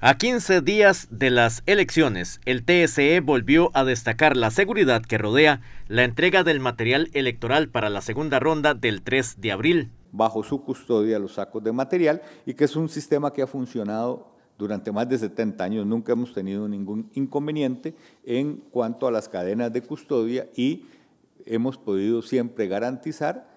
A 15 días de las elecciones, el TSE volvió a destacar la seguridad que rodea la entrega del material electoral para la segunda ronda del 3 de abril. Bajo su custodia los sacos de material y que es un sistema que ha funcionado durante más de 70 años, nunca hemos tenido ningún inconveniente en cuanto a las cadenas de custodia y hemos podido siempre garantizar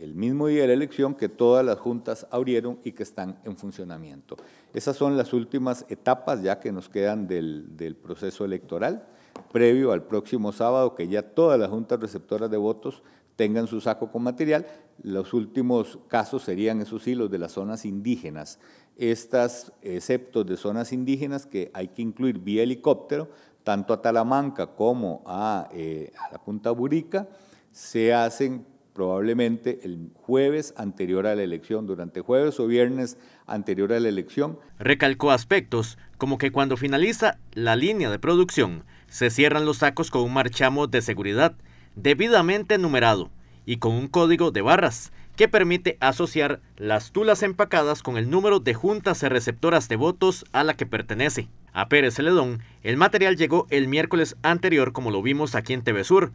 el mismo día de la elección que todas las juntas abrieron y que están en funcionamiento. Esas son las últimas etapas ya que nos quedan del, proceso electoral, previo al próximo sábado que ya todas las juntas receptoras de votos tengan su saco con material. Los últimos casos serían, esos hilos de las zonas indígenas. Estas, exceptos de zonas indígenas, que hay que incluir vía helicóptero, tanto a Talamanca como a, eh, a la Punta Burica, se hacen probablemente el jueves anterior a la elección, durante jueves o viernes anterior a la elección. Recalcó aspectos como que cuando finaliza la línea de producción, se cierran los sacos con un marchamo de seguridad debidamente numerado y con un código de barras que permite asociar las tulas empacadas con el número de juntas receptoras de votos a la que pertenece. A Pérez Celedón, el material llegó el miércoles anterior como lo vimos aquí en TV Sur,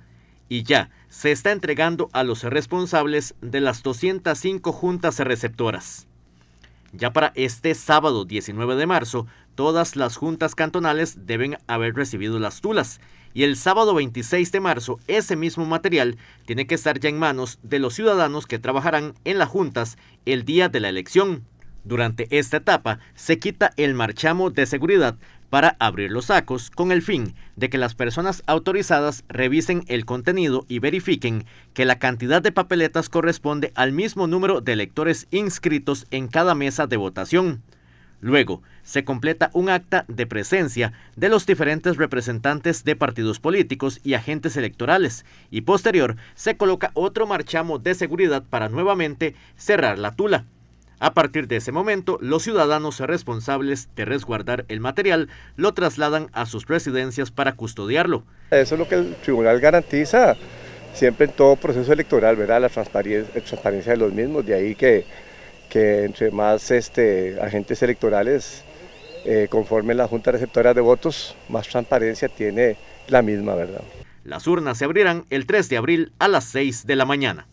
y ya se está entregando a los responsables de las 205 juntas receptoras. Ya para este sábado 19 de marzo, todas las juntas cantonales deben haber recibido las tulas y el sábado 26 de marzo ese mismo material tiene que estar ya en manos de los ciudadanos que trabajarán en las juntas el día de la elección. Durante esta etapa se quita el marchamo de seguridad para abrir los sacos con el fin de que las personas autorizadas revisen el contenido y verifiquen que la cantidad de papeletas corresponde al mismo número de electores inscritos en cada mesa de votación. Luego, se completa un acta de presencia de los diferentes representantes de partidos políticos y agentes electorales, y posterior se coloca otro marchamo de seguridad para nuevamente cerrar la tula. A partir de ese momento, los ciudadanos responsables de resguardar el material lo trasladan a sus presidencias para custodiarlo. Eso es lo que el tribunal garantiza siempre en todo proceso electoral, ¿verdad? La transparencia, de los mismos, de ahí que, que entre más este, agentes electorales eh, conforme la Junta Receptora de Votos, más transparencia tiene la misma, ¿verdad? Las urnas se abrirán el 3 de abril a las 6 de la mañana.